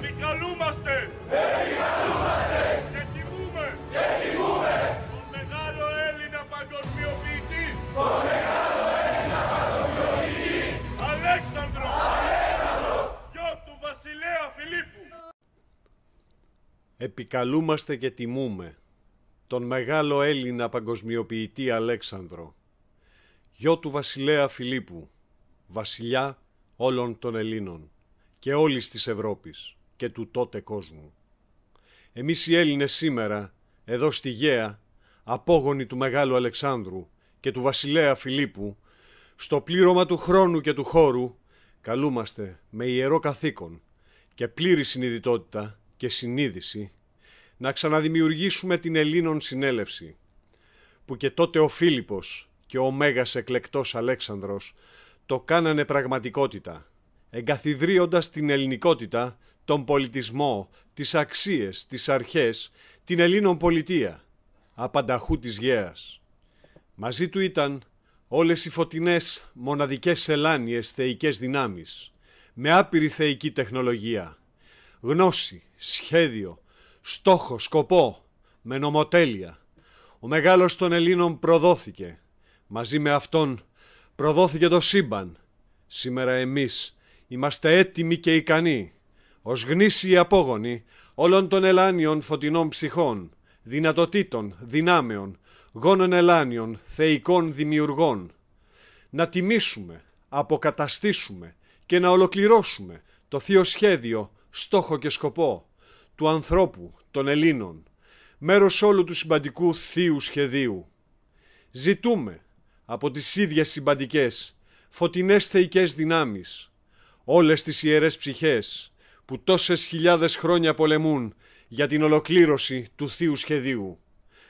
επικαλούμαστε, επικαλούμαστε και τιμούμε, και τιμούμε τον μεγάλο Έλληνα παγκοσμιοποιητή, τον μεγάλο Έλληνα παγκοσμιοποιητή, Αλέξανδρο, Αλέξανδρο, γιο του βασιλέα Φιλίππου. Επικαλούμαστε και τιμούμε τον μεγάλο Έλληνα παγκοσμιοποιητή Αλέξανδρο, γιο του βασιλέα Φιλίππου, βασιλιά όλων των Ελλήνων και όλης της Ευρώπης και του τότε κόσμου. Εμείς οι Έλληνες σήμερα, εδώ στη Γαία, απόγονοι του Μεγάλου Αλεξάνδρου και του Βασιλέα Φιλίππου, στο πλήρωμα του χρόνου και του χώρου, καλούμαστε με ιερό καθήκον και πλήρη συνειδητότητα και συνείδηση να ξαναδημιουργήσουμε την Ελλήνων Συνέλευση, που και τότε ο Φίλιππος και ο Μέγας Εκλεκτός Αλέξανδρος το κάνανε πραγματικότητα, εγκαθιδρύοντας την ελληνικότητα τον πολιτισμό, τις αξίες, τις αρχές, την Ελλήνων πολιτεία, απανταχού της γέας. Μαζί του ήταν όλες οι φωτεινές μοναδικές ελάνιες θεϊκές δυνάμεις, με άπειρη θεϊκή τεχνολογία, γνώση, σχέδιο, στόχο, σκοπό, με νομοτέλεια. Ο μεγάλος των Ελλήνων προδόθηκε. Μαζί με αυτόν προδόθηκε το σύμπαν. Σήμερα εμείς είμαστε έτοιμοι και ικανοί ως γνήσιοι απόγονοι όλων των ελάνιων φωτεινών ψυχών, δυνατοτήτων, δυνάμεων, γόνων ελάνιων, θεϊκών δημιουργών. Να τιμήσουμε, αποκαταστήσουμε και να ολοκληρώσουμε το θείο σχέδιο, στόχο και σκοπό του ανθρώπου, των Ελλήνων, μέρος όλου του συμπαντικού θείου σχεδίου. Ζητούμε από τις ίδιες συμπαντικές, φωτεινές θεϊκές δυνάμεις, όλες τις ιερές ψυχές, που τόσες χιλιάδες χρόνια πολεμούν για την ολοκλήρωση του θείου σχεδίου.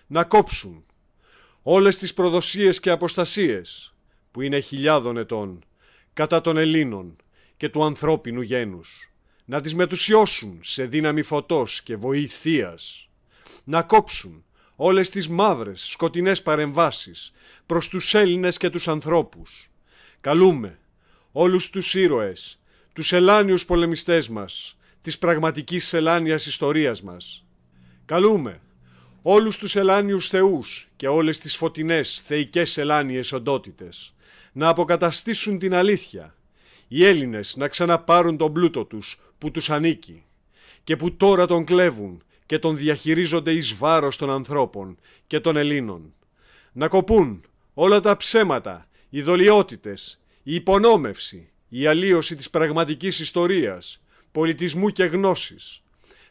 Να κόψουν όλες τις προδοσίες και αποστασίες που είναι χιλιάδων ετών κατά των Ελλήνων και του ανθρώπινου γένους. Να τις μετουσιώσουν σε δύναμη φωτός και βοηθείας. Να κόψουν όλες τις μαύρες σκοτεινές παρεμβάσεις προς τους Έλληνες και τους ανθρώπους. Καλούμε όλους τους ήρωες τους Ελάνιους πολεμιστές μας, της πραγματικής Ελάνιας ιστορίας μας. Καλούμε όλους τους Ελάνιους θεούς και όλες τις φωτεινές θεϊκές Ελάνιες οντότητες να αποκαταστήσουν την αλήθεια, οι Έλληνες να ξαναπάρουν τον πλούτο τους που τους ανήκει και που τώρα τον κλέβουν και τον διαχειρίζονται εις βάρος των ανθρώπων και των Ελλήνων. Να κοπούν όλα τα ψέματα, οι δολιότητες, η υπονόμευση, η αλλίωση της πραγματικής ιστορίας, πολιτισμού και γνώσης,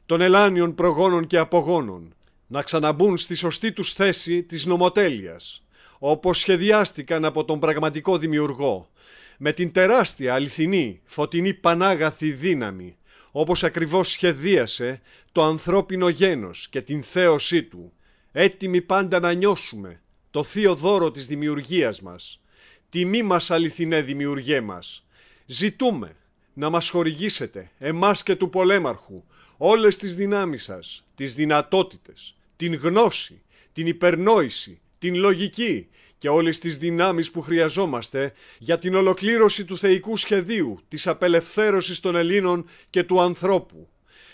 των ελάνιων προγόνων και απογόνων, να ξαναμπούν στη σωστή τους θέση της νομοτέλειας, όπως σχεδιάστηκαν από τον πραγματικό δημιουργό, με την τεράστια αληθινή, φωτεινή πανάγαθη δύναμη, όπως ακριβώς σχεδίασε το ανθρώπινο γένος και την θέωσή του, έτοιμοι πάντα να νιώσουμε το θείο δώρο της δημιουργίας μας, τιμή μας αληθινέ δημιουργέ μας, Ζητούμε να μας χορηγήσετε, εμάς και του πολέμαρχου, όλες τις δυνάμεις σας, τις δυνατότητες, την γνώση, την υπερνόηση, την λογική και όλες τις δυνάμεις που χρειαζόμαστε για την ολοκλήρωση του θεϊκού σχεδίου, της απελευθέρωσης των Ελλήνων και του ανθρώπου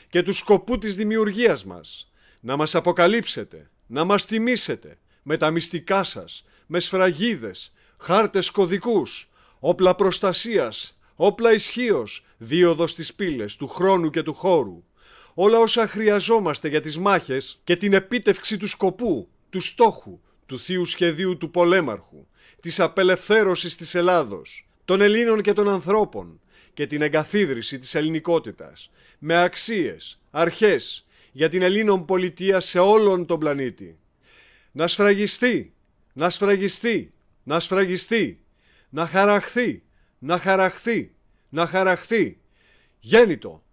και του σκοπού της δημιουργίας μας. Να μας αποκαλύψετε, να μας τιμήσετε με τα μυστικά σας, με σφραγίδες, χάρτες κωδικούς, όπλα προστασίας, όπλα ισχύως, δίωδος στις πύλες, του χρόνου και του χώρου. Όλα όσα χρειαζόμαστε για τις μάχες και την επίτευξη του σκοπού, του στόχου, του θείου σχεδίου του πολέμαρχου, της απελευθέρωσης της Ελλάδος, των Ελλήνων και των ανθρώπων και την εγκαθίδρυση της ελληνικότητας, με αξίες, αρχές για την Ελλήνων πολιτεία σε όλον τον πλανήτη. Να σφραγιστεί, να σφραγιστεί, να σφραγιστεί, να χαραχθεί, να χαραχθεί, να χαραχθεί γέννητο